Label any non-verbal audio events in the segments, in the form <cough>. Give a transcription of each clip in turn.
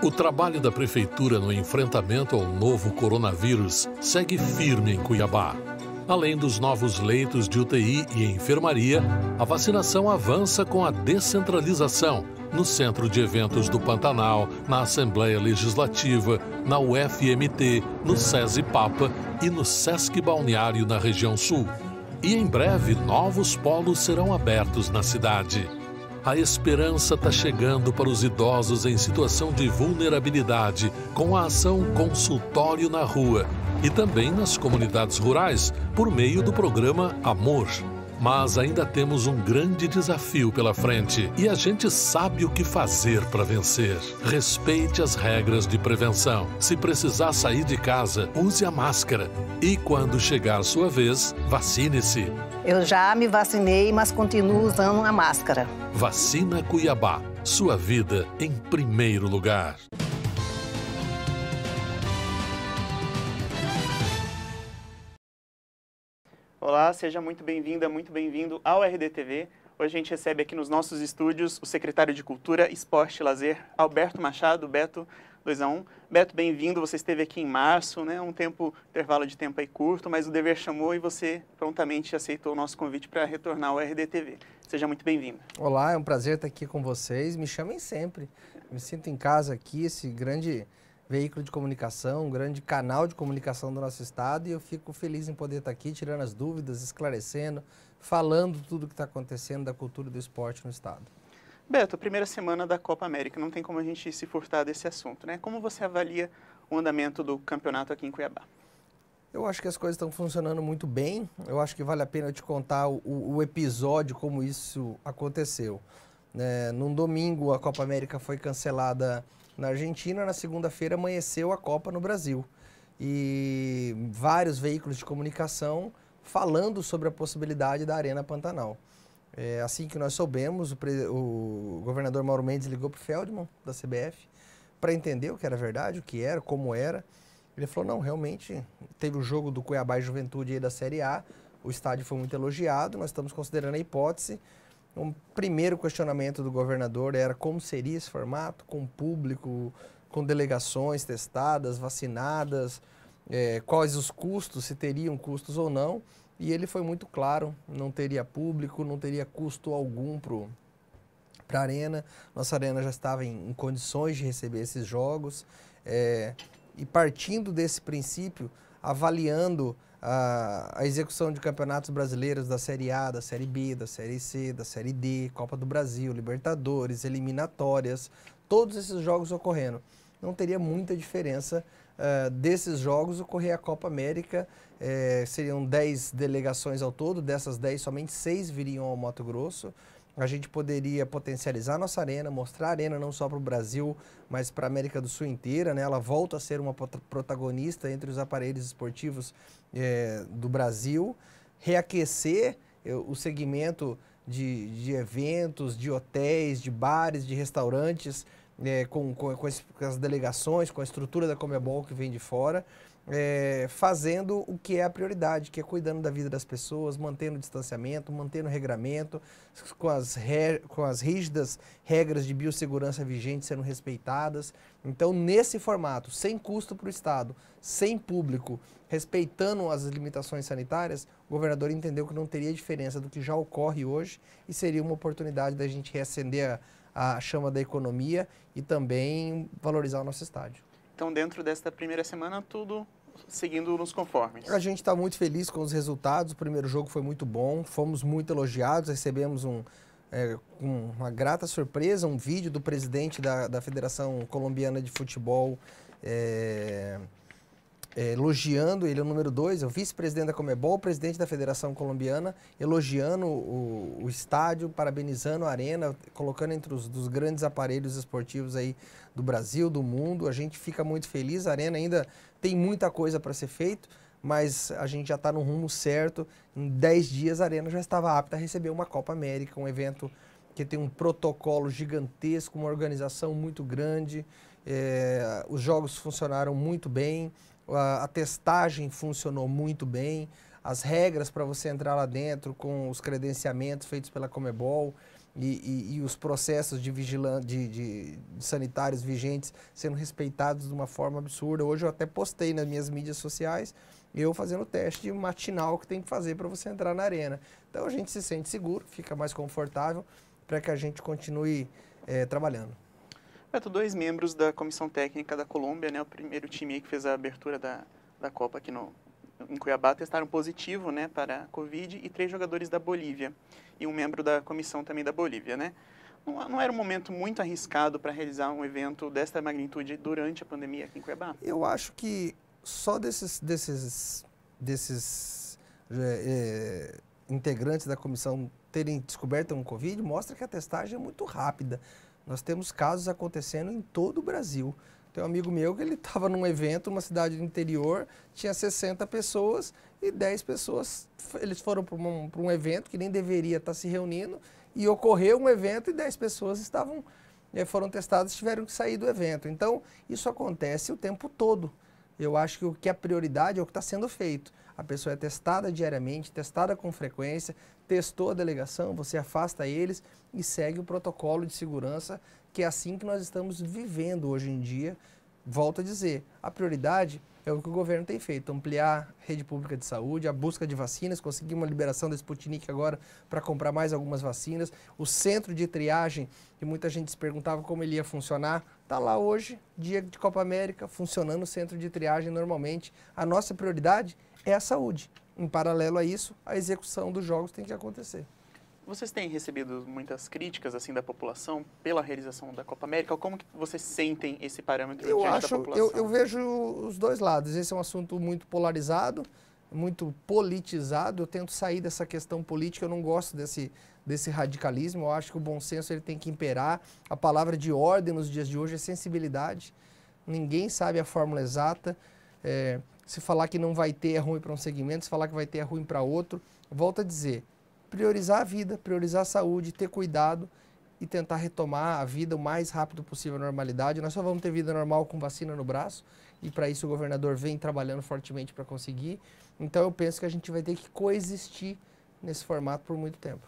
O trabalho da Prefeitura no enfrentamento ao novo coronavírus segue firme em Cuiabá. Além dos novos leitos de UTI e enfermaria, a vacinação avança com a descentralização no Centro de Eventos do Pantanal, na Assembleia Legislativa, na UFMT, no SESI Papa e no SESC Balneário na região sul. E em breve, novos polos serão abertos na cidade a esperança está chegando para os idosos em situação de vulnerabilidade com a ação Consultório na Rua e também nas comunidades rurais por meio do programa Amor. Mas ainda temos um grande desafio pela frente e a gente sabe o que fazer para vencer. Respeite as regras de prevenção. Se precisar sair de casa, use a máscara. E quando chegar sua vez, vacine-se. Eu já me vacinei, mas continuo usando a máscara. Vacina Cuiabá. Sua vida em primeiro lugar. Olá, seja muito bem-vinda, muito bem-vindo ao RDTV. Hoje a gente recebe aqui nos nossos estúdios o secretário de Cultura, Esporte e Lazer, Alberto Machado. Beto, 2 a 1 um. Beto, bem-vindo. Você esteve aqui em março, né? Um tempo, intervalo de tempo aí curto, mas o dever chamou e você prontamente aceitou o nosso convite para retornar ao RDTV. Seja muito bem-vindo. Olá, é um prazer estar aqui com vocês. Me chamem sempre. Me sinto em casa aqui, esse grande veículo de comunicação, um grande canal de comunicação do nosso estado e eu fico feliz em poder estar aqui tirando as dúvidas, esclarecendo, falando tudo o que está acontecendo da cultura do esporte no estado. Beto, a primeira semana da Copa América, não tem como a gente se furtar desse assunto, né? Como você avalia o andamento do campeonato aqui em Cuiabá? Eu acho que as coisas estão funcionando muito bem. Eu acho que vale a pena te contar o, o episódio, como isso aconteceu. É, num domingo, a Copa América foi cancelada na Argentina, na segunda-feira, amanheceu a Copa no Brasil. E vários veículos de comunicação falando sobre a possibilidade da Arena Pantanal. É, assim que nós soubemos, o, pre... o governador Mauro Mendes ligou para o Feldman, da CBF, para entender o que era verdade, o que era, como era. Ele falou: não, realmente, teve o jogo do Cuiabá e Juventude aí da Série A, o estádio foi muito elogiado, nós estamos considerando a hipótese então, primeiro questionamento do governador era como seria esse formato com público, com delegações testadas, vacinadas, é, quais os custos, se teriam custos ou não. E ele foi muito claro, não teria público, não teria custo algum para a arena. Nossa arena já estava em, em condições de receber esses jogos. É, e partindo desse princípio, avaliando a, a execução de campeonatos brasileiros da Série A, da Série B, da Série C, da Série D, Copa do Brasil, Libertadores, eliminatórias, todos esses jogos ocorrendo. Não teria muita diferença uh, desses jogos ocorrer a Copa América. Eh, seriam 10 delegações ao todo, dessas 10, somente 6 viriam ao Mato Grosso a gente poderia potencializar a nossa arena, mostrar a arena não só para o Brasil, mas para a América do Sul inteira. Né? Ela volta a ser uma protagonista entre os aparelhos esportivos é, do Brasil, reaquecer eh, o segmento de, de eventos, de hotéis, de bares, de restaurantes, é, com, com, com, as, delegações, com a estrutura da Comebol que vem de fora é, fazendo o que é a prioridade, que é cuidando da vida das pessoas, mantendo o distanciamento, mantendo o regramento, com as, re, com as rígidas regras de biossegurança vigentes sendo respeitadas. Então, nesse formato, sem custo para o Estado, sem público, respeitando as limitações sanitárias, o governador entendeu que não teria diferença do que já ocorre hoje e seria uma oportunidade da gente reacender a, a chama da economia e também valorizar o nosso estádio. Então, dentro desta primeira semana, tudo seguindo nos conformes. A gente está muito feliz com os resultados. O primeiro jogo foi muito bom, fomos muito elogiados, recebemos um, é, uma grata surpresa, um vídeo do presidente da, da Federação Colombiana de Futebol. É, é, elogiando ele, é o número dois, é o vice-presidente da Comebol, o presidente da Federação Colombiana, elogiando o, o estádio, parabenizando a arena, colocando entre os dos grandes aparelhos esportivos aí do Brasil, do mundo. A gente fica muito feliz, a arena ainda tem muita coisa para ser feito, mas a gente já está no rumo certo. Em 10 dias a arena já estava apta a receber uma Copa América, um evento que tem um protocolo gigantesco, uma organização muito grande. É, os jogos funcionaram muito bem a, a testagem funcionou muito bem, as regras para você entrar lá dentro, com os credenciamentos feitos pela Comebol e, e, e os processos de, de, de sanitários vigentes sendo respeitados de uma forma absurda. Hoje eu até postei nas minhas mídias sociais eu fazendo o teste matinal que tem que fazer para você entrar na arena. Então a gente se sente seguro, fica mais confortável para que a gente continue é, trabalhando. Beto, é, dois membros da comissão técnica da Colômbia, né, o primeiro time que fez a abertura da, da Copa aqui no, em Cuiabá, testaram positivo né, para a Covid e três jogadores da Bolívia e um membro da comissão também da Bolívia. Né? Não, não, era um momento muito arriscado para realizar um evento desta magnitude durante a pandemia aqui em Cuiabá? Eu acho que só desses, desses, desses é, é, integrantes da comissão terem descoberto um Covid mostra que a testagem é muito rápida. Nós temos casos acontecendo em todo o Brasil. Tem um amigo meu que ele estava <laughs> num evento, numa cidade do interior, tinha 60 pessoas e 10 pessoas, eles foram para um, um, evento que nem deveria estar tá se reunindo e ocorreu um evento e 10 pessoas estavam eh, foram testadas e tiveram que sair do evento. Então, isso acontece o tempo todo. Eu acho que o que é prioridade é o que está sendo feito. A pessoa é testada diariamente, testada com frequência, testou a delegação, você afasta eles e segue o protocolo de segurança, que é assim que nós estamos vivendo hoje em dia. Volto a dizer, a prioridade é o que o governo tem feito, ampliar a rede pública de saúde, a busca de vacinas, conseguir uma liberação da Sputnik agora para comprar mais algumas vacinas, o centro de triagem, que muita gente se perguntava como ele ia funcionar, está lá hoje, dia de Copa América, funcionando o centro de triagem normalmente. A nossa prioridade é a saúde em paralelo a isso, a execução dos jogos tem que acontecer. Vocês têm recebido muitas críticas assim da população pela realização da Copa América? Como que vocês sentem esse parâmetro eu diante acho, da população? Eu, eu vejo os dois lados. Esse é um assunto muito polarizado, muito politizado. Eu tento sair dessa questão política. Eu não gosto desse, desse radicalismo. Eu acho que o bom senso ele tem que imperar. A palavra de ordem nos dias de hoje é sensibilidade. Ninguém sabe a fórmula exata. É, se falar que não vai ter é ruim para um segmento, se falar que vai ter é ruim para outro. Volto a dizer, priorizar a vida, priorizar a saúde, ter cuidado e tentar retomar a vida o mais rápido possível à normalidade. Nós só vamos ter vida normal com vacina no braço e para isso o governador vem trabalhando fortemente para conseguir. Então eu penso que a gente vai ter que coexistir nesse formato por muito tempo.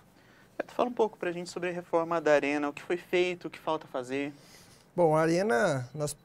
É, fala um pouco para a gente sobre a reforma da Arena, o que foi feito, o que falta fazer. Bom, a Arena, nós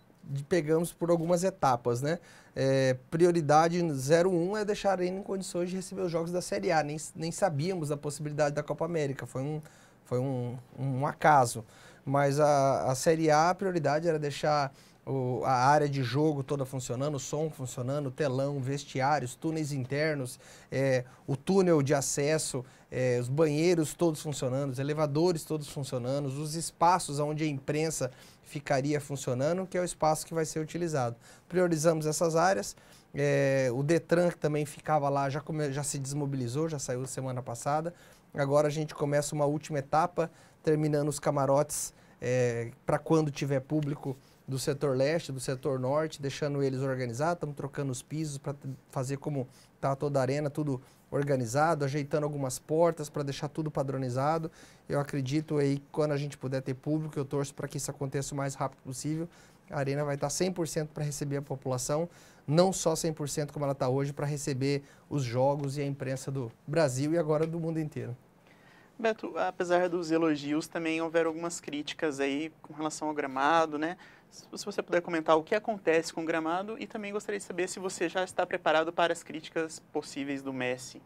pegamos por algumas etapas, né? É, prioridade 01 é deixar a Arena em condições de receber os jogos da Série A. Nem, nem sabíamos da possibilidade da Copa América, foi um, foi um, um acaso. Mas a, a Série A, a prioridade era deixar o, a área de jogo toda funcionando, o som funcionando, telão, vestiários, túneis internos, é, o túnel de acesso, é, os banheiros todos funcionando, os elevadores todos funcionando, os espaços onde a imprensa ficaria funcionando, que é o espaço que vai ser utilizado. Priorizamos essas áreas. É, o Detran, que também ficava lá, já, come, já se desmobilizou, já saiu semana passada. Agora a gente começa uma última etapa, terminando os camarotes é, para quando tiver público do setor leste, do setor norte, deixando eles organizados, estamos trocando os pisos para fazer como está toda a arena, tudo organizado, ajeitando algumas portas para deixar tudo padronizado. Eu acredito aí quando a gente puder ter público, eu torço para que isso aconteça o mais rápido possível. A arena vai estar 100% para receber a população, não só 100% como ela está hoje, para receber os jogos e a imprensa do Brasil e agora do mundo inteiro. Beto, apesar dos elogios, também houveram algumas críticas aí com relação ao gramado, né? se você puder comentar o que acontece com o gramado e também gostaria de saber se você já está preparado para as críticas possíveis do Messi.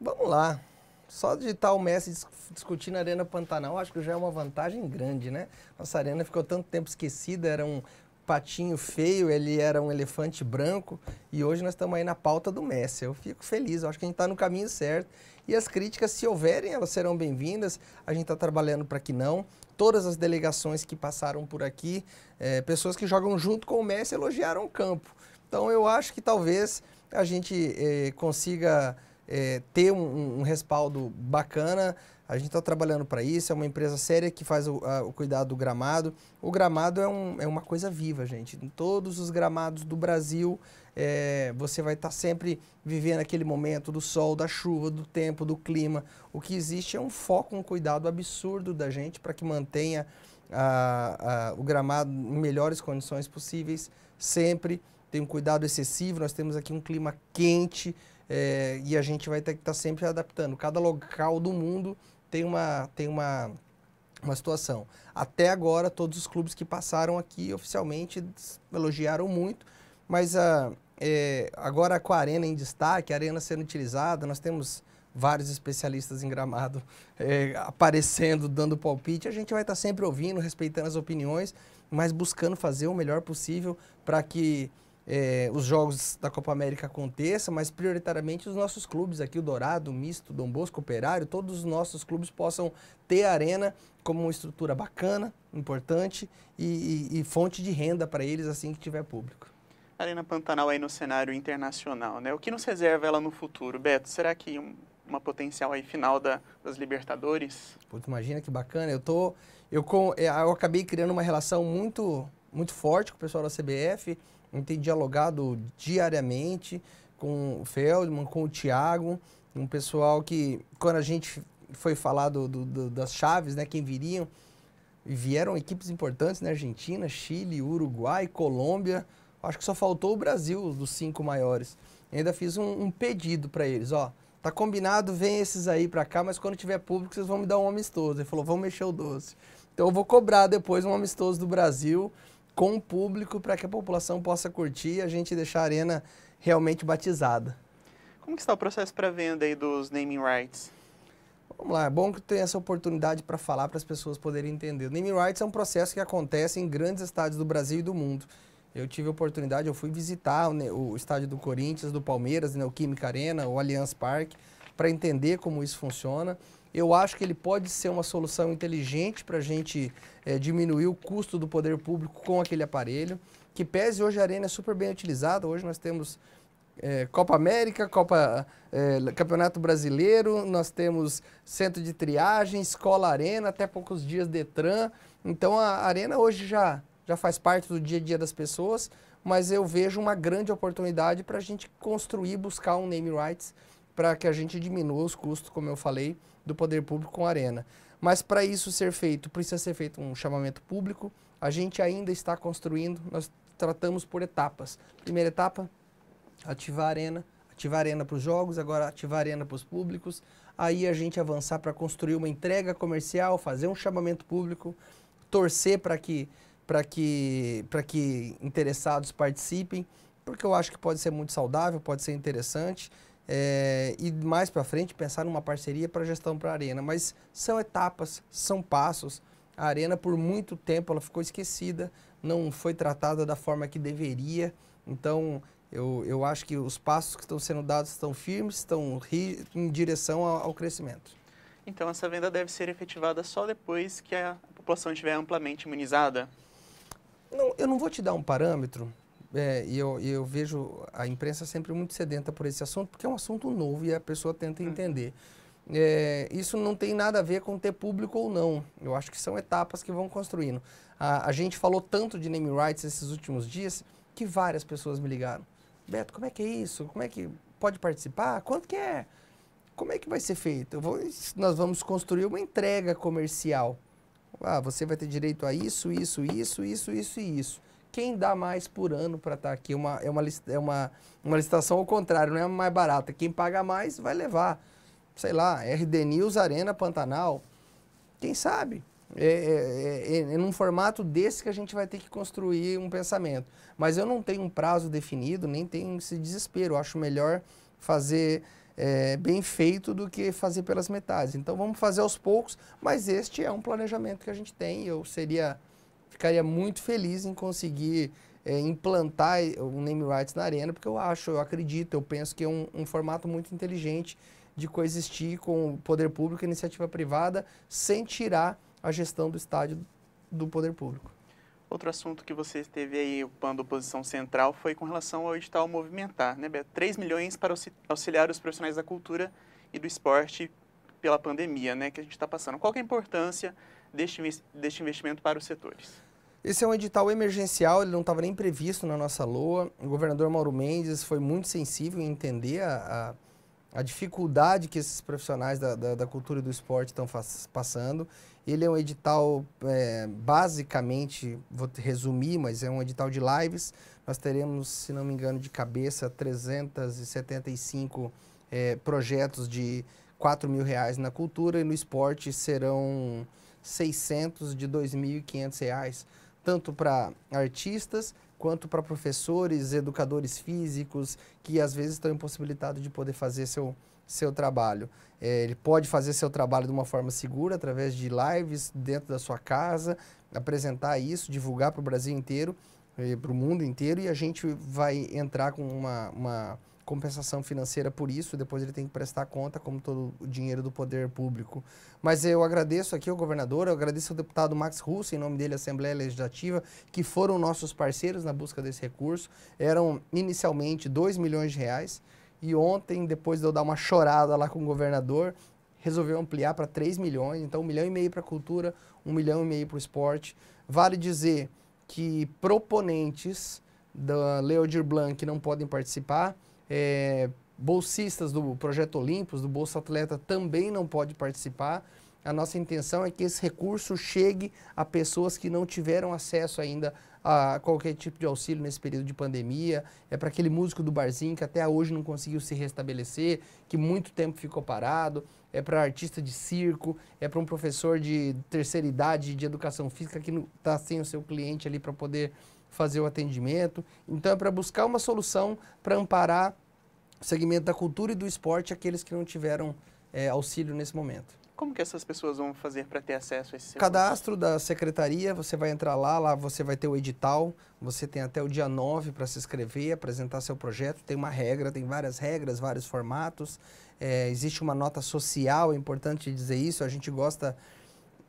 Vamos lá. Só estar o Messi discutir na Arena Pantanal, acho que já é uma vantagem grande, né? Nossa arena ficou tanto tempo esquecida, era um patinho feio, ele era um elefante branco e hoje nós estamos aí na pauta do Messi. Eu fico feliz, eu acho que a gente está no caminho certo. E as críticas, se houverem, elas serão bem-vindas. A gente está trabalhando para que não todas as delegações que passaram por aqui, é, pessoas que jogam junto com o Messi elogiaram o campo. Então eu acho que talvez a gente é, consiga é, ter um, um, respaldo bacana. A gente está trabalhando para isso, é uma empresa séria que faz o, a, o cuidado do gramado. O gramado é, um, é uma coisa viva, gente. Em todos os gramados do Brasil, é, você vai estar tá sempre vivendo aquele momento do sol, da chuva, do tempo, do clima. O que existe é um foco, um cuidado absurdo da gente para que mantenha a, a, o gramado em melhores condições possíveis, sempre. Tem um cuidado excessivo, nós temos aqui um clima quente é, e a gente vai ter que estar tá sempre adaptando. Cada local do mundo tem uma. Tem uma uma situação. Até agora, todos os clubes que passaram aqui oficialmente elogiaram muito, mas a, é, agora com a arena em destaque, a arena sendo utilizada, nós temos vários especialistas em gramado é, aparecendo, dando palpite. A gente vai estar tá sempre ouvindo, respeitando as opiniões, mas buscando fazer o melhor possível para que é, os jogos da Copa América aconteçam, mas prioritariamente os nossos clubes aqui, o Dourado, o Misto, Dom Bosco, Operário, todos os nossos clubes possam ter a arena como uma estrutura bacana, importante e, e, e fonte de renda para eles assim que tiver público. Arena Pantanal aí no cenário internacional, né? O que nos reserva ela no futuro, Beto? Será que um, uma potencial aí final da, das Libertadores? Putz, imagina que bacana. Eu tô eu com é, eu acabei criando uma relação muito muito forte com o pessoal da CBF, a gente tem dialogado diariamente com o Feldman, com o Thiago, um pessoal que quando a gente foi falar do, do, do, das chaves, né, quem viriam, vieram equipes importantes na né? Argentina, Chile, Uruguai, Colômbia, Acho que só faltou o Brasil, dos cinco maiores. Eu ainda fiz um, um pedido para eles, ó. Tá combinado, vem esses aí para cá, mas quando tiver público, vocês vão me dar um amistoso. Ele falou, vamos mexer o doce. Então eu vou cobrar depois um amistoso do Brasil com o público para que a população possa curtir e a gente deixar a arena realmente batizada. Como que está o processo para venda aí dos naming rights? Vamos lá, é bom que tem essa oportunidade para falar para as pessoas poderem entender. O naming rights é um processo que acontece em grandes estádios do Brasil e do mundo. Eu tive oportunidade, eu fui visitar o, o estádio do Corinthians, do Palmeiras, né, o Química Arena, o Allianz Parque, para entender como isso funciona. Eu acho que ele pode ser uma solução inteligente para a gente é, diminuir o custo do poder público com aquele aparelho. Que pese hoje a arena é super bem utilizada. Hoje nós temos é, Copa América, Copa é, Campeonato Brasileiro, nós temos centro de triagem, escola arena, até poucos dias Detran. Então a arena hoje já já faz parte do dia a dia das pessoas, mas eu vejo uma grande oportunidade para a gente construir, buscar um name rights para que a gente diminua os custos, como eu falei, do poder público com a arena. Mas para isso ser feito, precisa ser feito um chamamento público. A gente ainda está construindo, nós tratamos por etapas. Primeira etapa, ativar a arena, ativar a arena para os jogos, agora ativar a arena para os públicos. Aí a gente avançar para construir uma entrega comercial, fazer um chamamento público, torcer para que para que, para que interessados participem, porque eu acho que pode ser muito saudável, pode ser interessante. É, e mais para frente pensar numa parceria para gestão para a arena. Mas são etapas, são passos. A arena por muito tempo ela ficou esquecida, não foi tratada da forma que deveria. Então eu, eu acho que os passos que estão sendo dados estão firmes, estão ri, em direção ao, ao crescimento. Então essa venda deve ser efetivada só depois que a população estiver amplamente imunizada. Não, eu não vou te dar um parâmetro, é, e eu, eu vejo a imprensa sempre muito sedenta por esse assunto, porque é um assunto novo e a pessoa tenta hum. entender. É, isso não tem nada a ver com ter público ou não. Eu acho que são etapas que vão construindo. A, a gente falou tanto de name rights esses últimos dias que várias pessoas me ligaram. Beto, como é que é isso? Como é que pode participar? Quanto que é? Como é que vai ser feito? Vou, nós vamos construir uma entrega comercial. Ah, você vai ter direito a isso, isso, isso, isso, isso e isso. Quem dá mais por ano para estar tá aqui? Uma, é, uma, é uma, uma licitação ao contrário, não é mais barata. Quem paga mais vai levar. Sei lá, RD News, Arena, Pantanal. Quem sabe? É, é, é, é, é, num formato desse que a gente vai ter que construir um pensamento. Mas eu não tenho um prazo definido, nem tenho esse desespero. Eu acho melhor fazer é, bem feito do que fazer pelas metades. Então vamos fazer aos poucos, mas este é um planejamento que a gente tem. Eu seria, ficaria muito feliz em conseguir é, implantar o name rights na arena, porque eu acho, eu acredito, eu penso que é um, um formato muito inteligente de coexistir com o poder público e iniciativa privada sem tirar a gestão do estádio do poder público. Outro assunto que você teve aí ocupando posição central foi com relação ao edital Movimentar, né, Beto? 3 milhões para auxiliar os profissionais da cultura e do esporte pela pandemia né, que a gente está passando. Qual é a importância deste, deste investimento para os setores? Esse é um edital emergencial, ele não estava nem previsto na nossa LOA. O governador Mauro Mendes foi muito sensível em entender a, a a dificuldade que esses profissionais da, da, da cultura e do esporte estão passando. Ele é um edital, é, basicamente, vou resumir, mas é um edital de lives. Nós teremos, se não me engano, de cabeça, 375 é, projetos de 4 mil reais na cultura e no esporte serão 600 de 2.500 reais, tanto para artistas quanto para professores, educadores físicos, que às vezes estão impossibilitados de poder fazer seu, seu trabalho. É, ele pode fazer seu trabalho de uma forma segura, através de lives dentro da sua casa, apresentar isso, divulgar para o Brasil inteiro, eh, para o mundo inteiro, e a gente vai entrar com uma, uma compensação financeira por isso, depois ele tem que prestar conta, como todo o dinheiro do poder público. Mas eu agradeço aqui ao governador, eu agradeço ao deputado Max Russo, em nome dele, a Assembleia Legislativa, que foram nossos parceiros na busca desse recurso. Eram inicialmente 2 milhões de reais, e ontem, depois de eu dar uma chorada lá com o governador, resolveu ampliar para 3 milhões, então 1 milhão e meio para a cultura, 1 milhão e meio para o esporte. Vale dizer que proponentes da Leodir Blanc não podem participar, é, bolsistas do Projeto Olimpos, do Bolsa Atleta, também não pode participar. A nossa intenção é que esse recurso chegue a pessoas que não tiveram acesso ainda a qualquer tipo de auxílio nesse período de pandemia. É para aquele músico do barzinho que até hoje não conseguiu se restabelecer, que muito tempo ficou parado. É para artista de circo, é para um professor de terceira idade de educação física que está sem o seu cliente ali para poder fazer o atendimento. Então é para buscar uma solução para amparar segmento da cultura e do esporte aqueles que não tiveram é, auxílio nesse momento. Como que essas pessoas vão fazer para ter acesso a esse serviço? Cadastro da secretaria, você vai entrar lá, lá você vai ter o edital, você tem até o dia 9 para se inscrever, apresentar seu projeto, tem uma regra, tem várias regras, vários formatos, é, existe uma nota social, é importante dizer isso, a gente gosta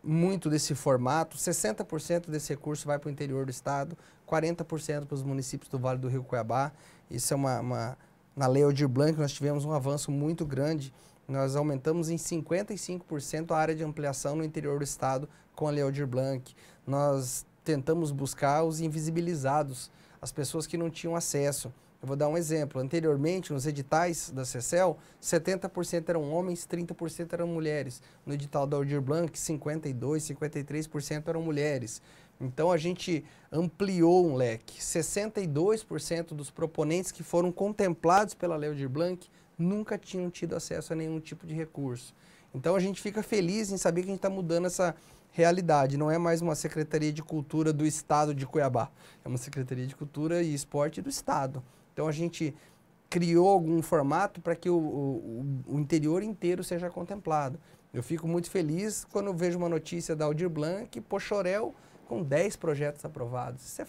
muito desse formato, 60% desse recurso vai para o interior do estado, 40% para os municípios do Vale do Rio Cuiabá, isso é uma, uma na Lei Aldir Blanc nós tivemos um avanço muito grande. Nós aumentamos em 55% a área de ampliação no interior do estado com a Lei Aldir Blanc. Nós tentamos buscar os invisibilizados, as pessoas que não tinham acesso. Eu vou dar um exemplo. Anteriormente, nos editais da CECEL, 70% eram homens, 30% eram mulheres. No edital da Aldir Blanc, 52%, 53% eram mulheres. Então a gente ampliou um leque. 62% dos proponentes que foram contemplados pela Lei Audir Blanc nunca tinham tido acesso a nenhum tipo de recurso. Então a gente fica feliz em saber que a gente está mudando essa realidade. Não é mais uma Secretaria de Cultura do Estado de Cuiabá. É uma Secretaria de Cultura e Esporte do Estado. Então a gente criou algum formato para que o, o, o, interior inteiro seja contemplado. Eu fico muito feliz quando vejo uma notícia da Aldir Blanc que Pochorel com 10 projetos aprovados. Isso é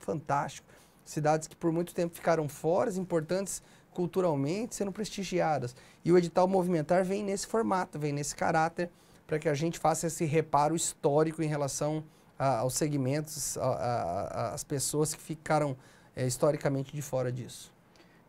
fantástico. Cidades que por muito tempo ficaram fora, importantes culturalmente, sendo prestigiadas. E o edital Movimentar vem nesse formato, vem nesse caráter, para que a gente faça esse reparo histórico em relação a, aos segmentos, às pessoas que ficaram é, historicamente de fora disso.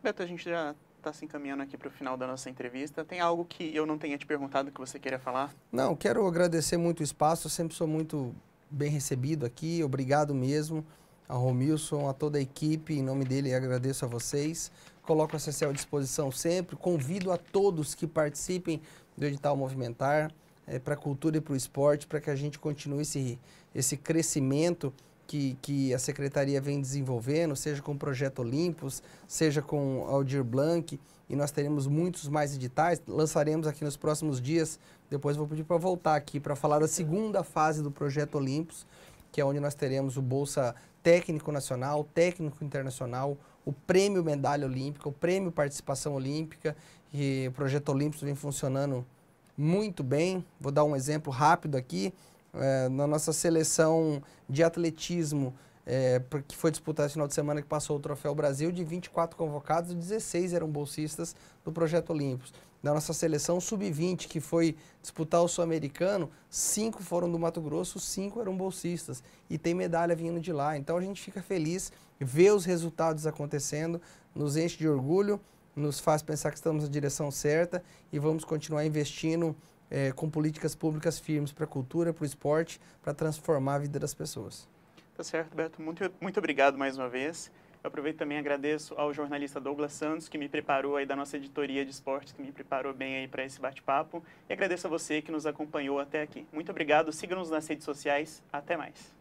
Beto, a gente já está se encaminhando aqui para o final da nossa entrevista. Tem algo que eu não tenha te perguntado que você queira falar? Não, quero agradecer muito o espaço. Eu sempre sou muito bem recebido aqui. Obrigado mesmo a Romilson, a toda a equipe. Em nome dele, agradeço a vocês. Coloco a CCL à disposição sempre. Convido a todos que participem do Edital Movimentar é, eh, para a cultura e para o esporte, para que a gente continue esse, esse crescimento que, que a secretaria vem desenvolvendo, seja com o projeto Olympus, seja com o Aldir Blanc, e nós teremos muitos mais editais. Lançaremos aqui nos próximos dias. Depois vou pedir para voltar aqui para falar da segunda fase do projeto Olympus, que é onde nós teremos o Bolsa Técnico Nacional, Técnico Internacional, o Prêmio Medalha Olímpica, o Prêmio Participação Olímpica, e o projeto Olympus vem funcionando muito bem. Vou dar um exemplo rápido aqui é, na nossa seleção de atletismo, é, que foi disputar esse final de semana, que passou o Troféu Brasil, de 24 convocados, 16 eram bolsistas do Projeto Olímpicos. Na nossa seleção sub-20, que foi disputar o Sul-Americano, cinco foram do Mato Grosso, cinco eram bolsistas. E tem medalha vindo de lá. Então a gente fica feliz, vê os resultados acontecendo, nos enche de orgulho, nos faz pensar que estamos na direção certa e vamos continuar investindo é, com políticas públicas firmes para a cultura, para o esporte, para transformar a vida das pessoas. Tá certo, Beto. Muito, muito obrigado mais uma vez. Eu aproveito também e agradeço ao jornalista Douglas Santos, que me preparou aí da nossa editoria de esportes, que me preparou bem aí para esse bate-papo. E agradeço a você que nos acompanhou até aqui. Muito obrigado, siga-nos nas redes sociais. Até mais.